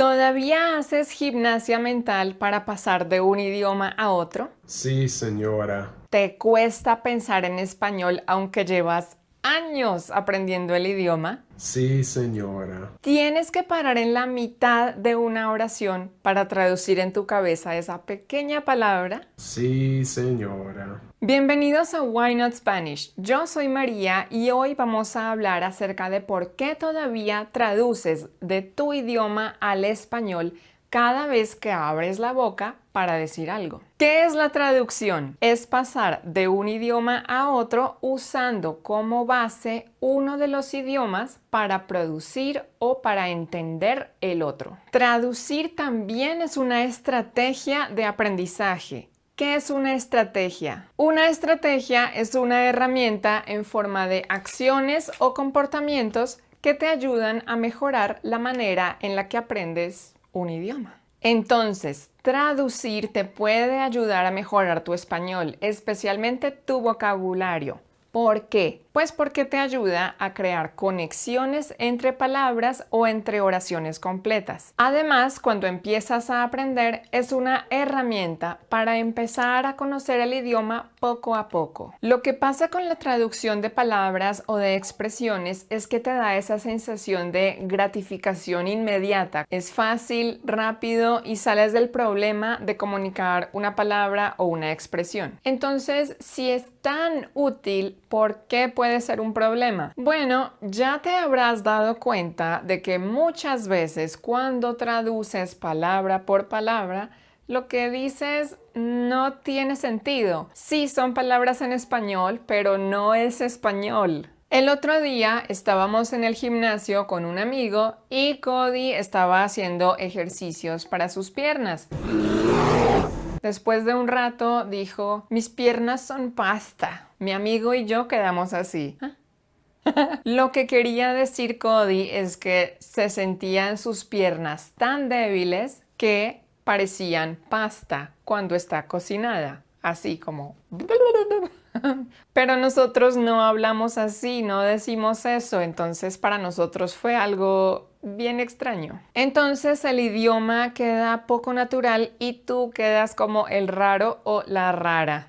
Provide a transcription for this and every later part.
¿Todavía haces gimnasia mental para pasar de un idioma a otro? Sí, señora. ¿Te cuesta pensar en español aunque llevas años aprendiendo el idioma? Sí, señora. Tienes que parar en la mitad de una oración para traducir en tu cabeza esa pequeña palabra. Sí, señora. Bienvenidos a Why Not Spanish. Yo soy María y hoy vamos a hablar acerca de por qué todavía traduces de tu idioma al español cada vez que abres la boca para decir algo. ¿Qué es la traducción? Es pasar de un idioma a otro usando como base uno de los idiomas para producir o para entender el otro. Traducir también es una estrategia de aprendizaje ¿Qué es una estrategia? Una estrategia es una herramienta en forma de acciones o comportamientos que te ayudan a mejorar la manera en la que aprendes un idioma. Entonces, traducir te puede ayudar a mejorar tu español, especialmente tu vocabulario. ¿Por qué? Pues porque te ayuda a crear conexiones entre palabras o entre oraciones completas. Además, cuando empiezas a aprender, es una herramienta para empezar a conocer el idioma poco a poco. Lo que pasa con la traducción de palabras o de expresiones es que te da esa sensación de gratificación inmediata. Es fácil, rápido y sales del problema de comunicar una palabra o una expresión. Entonces, si es tan útil, ¿por qué puede ser un problema? Bueno, ya te habrás dado cuenta de que muchas veces cuando traduces palabra por palabra, lo que dices no tiene sentido. Sí son palabras en español, pero no es español. El otro día estábamos en el gimnasio con un amigo y Cody estaba haciendo ejercicios para sus piernas. Después de un rato dijo, mis piernas son pasta. Mi amigo y yo quedamos así. Ah. Lo que quería decir Cody es que se sentían sus piernas tan débiles que parecían pasta cuando está cocinada, así como... Pero nosotros no hablamos así, no decimos eso, entonces para nosotros fue algo bien extraño. Entonces el idioma queda poco natural y tú quedas como el raro o la rara.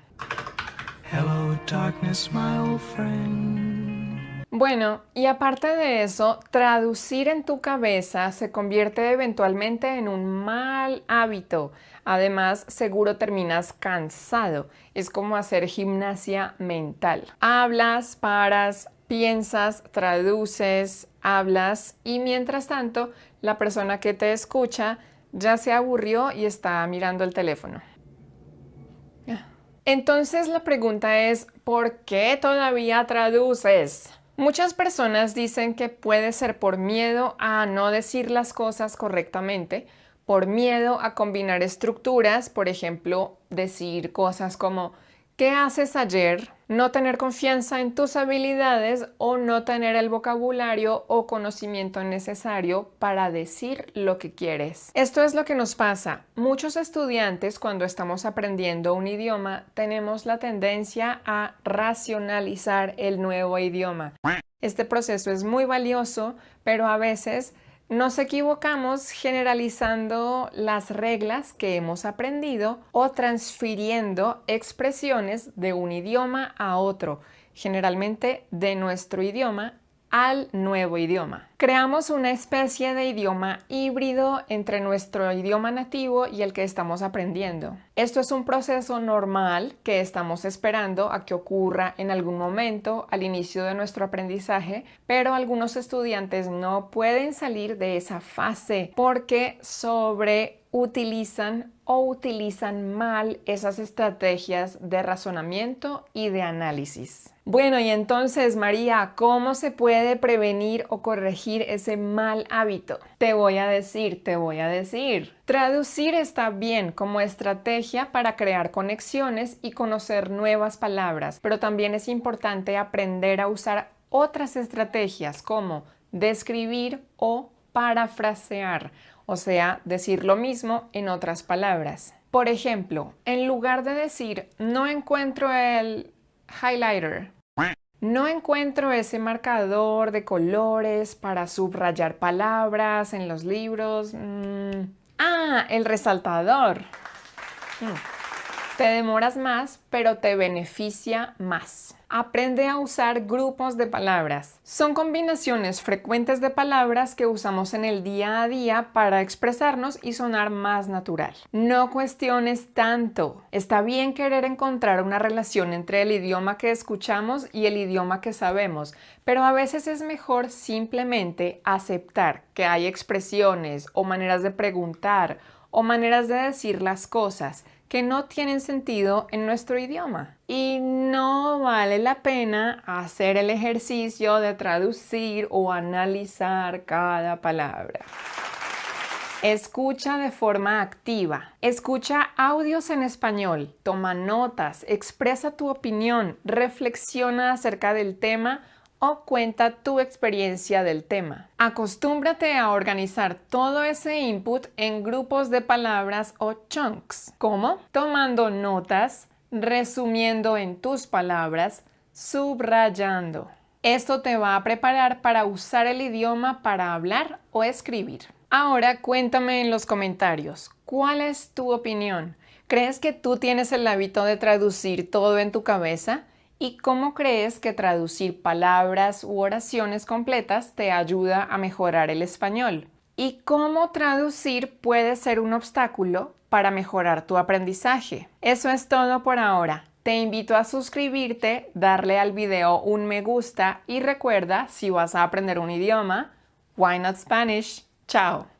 Bueno, y aparte de eso, traducir en tu cabeza se convierte eventualmente en un mal hábito. Además, seguro terminas cansado. Es como hacer gimnasia mental. Hablas, paras, piensas, traduces, hablas y mientras tanto la persona que te escucha ya se aburrió y está mirando el teléfono. Entonces la pregunta es, ¿por qué todavía traduces? Muchas personas dicen que puede ser por miedo a no decir las cosas correctamente, por miedo a combinar estructuras, por ejemplo, decir cosas como ¿Qué haces ayer? No tener confianza en tus habilidades o no tener el vocabulario o conocimiento necesario para decir lo que quieres. Esto es lo que nos pasa. Muchos estudiantes cuando estamos aprendiendo un idioma tenemos la tendencia a racionalizar el nuevo idioma. Este proceso es muy valioso, pero a veces nos equivocamos generalizando las reglas que hemos aprendido o transfiriendo expresiones de un idioma a otro, generalmente de nuestro idioma al nuevo idioma. Creamos una especie de idioma híbrido entre nuestro idioma nativo y el que estamos aprendiendo. Esto es un proceso normal que estamos esperando a que ocurra en algún momento al inicio de nuestro aprendizaje, pero algunos estudiantes no pueden salir de esa fase porque sobre utilizan o utilizan mal esas estrategias de razonamiento y de análisis. Bueno, y entonces María, ¿cómo se puede prevenir o corregir ese mal hábito? Te voy a decir, te voy a decir. Traducir está bien como estrategia para crear conexiones y conocer nuevas palabras, pero también es importante aprender a usar otras estrategias como describir o parafrasear o sea, decir lo mismo en otras palabras. Por ejemplo, en lugar de decir no encuentro el highlighter, no encuentro ese marcador de colores para subrayar palabras en los libros. Mm, ah, el resaltador. Mm. Te demoras más, pero te beneficia más. Aprende a usar grupos de palabras. Son combinaciones frecuentes de palabras que usamos en el día a día para expresarnos y sonar más natural. No cuestiones tanto. Está bien querer encontrar una relación entre el idioma que escuchamos y el idioma que sabemos, pero a veces es mejor simplemente aceptar que hay expresiones o maneras de preguntar o maneras de decir las cosas que no tienen sentido en nuestro idioma. Y no vale la pena hacer el ejercicio de traducir o analizar cada palabra. Escucha de forma activa. Escucha audios en español. Toma notas, expresa tu opinión, reflexiona acerca del tema o cuenta tu experiencia del tema. Acostúmbrate a organizar todo ese input en grupos de palabras o chunks. como Tomando notas, resumiendo en tus palabras, subrayando. Esto te va a preparar para usar el idioma para hablar o escribir. Ahora cuéntame en los comentarios, ¿cuál es tu opinión? ¿Crees que tú tienes el hábito de traducir todo en tu cabeza? ¿Y cómo crees que traducir palabras u oraciones completas te ayuda a mejorar el español? ¿Y cómo traducir puede ser un obstáculo para mejorar tu aprendizaje? Eso es todo por ahora. Te invito a suscribirte, darle al video un me gusta y recuerda, si vas a aprender un idioma, why not Spanish? Chao.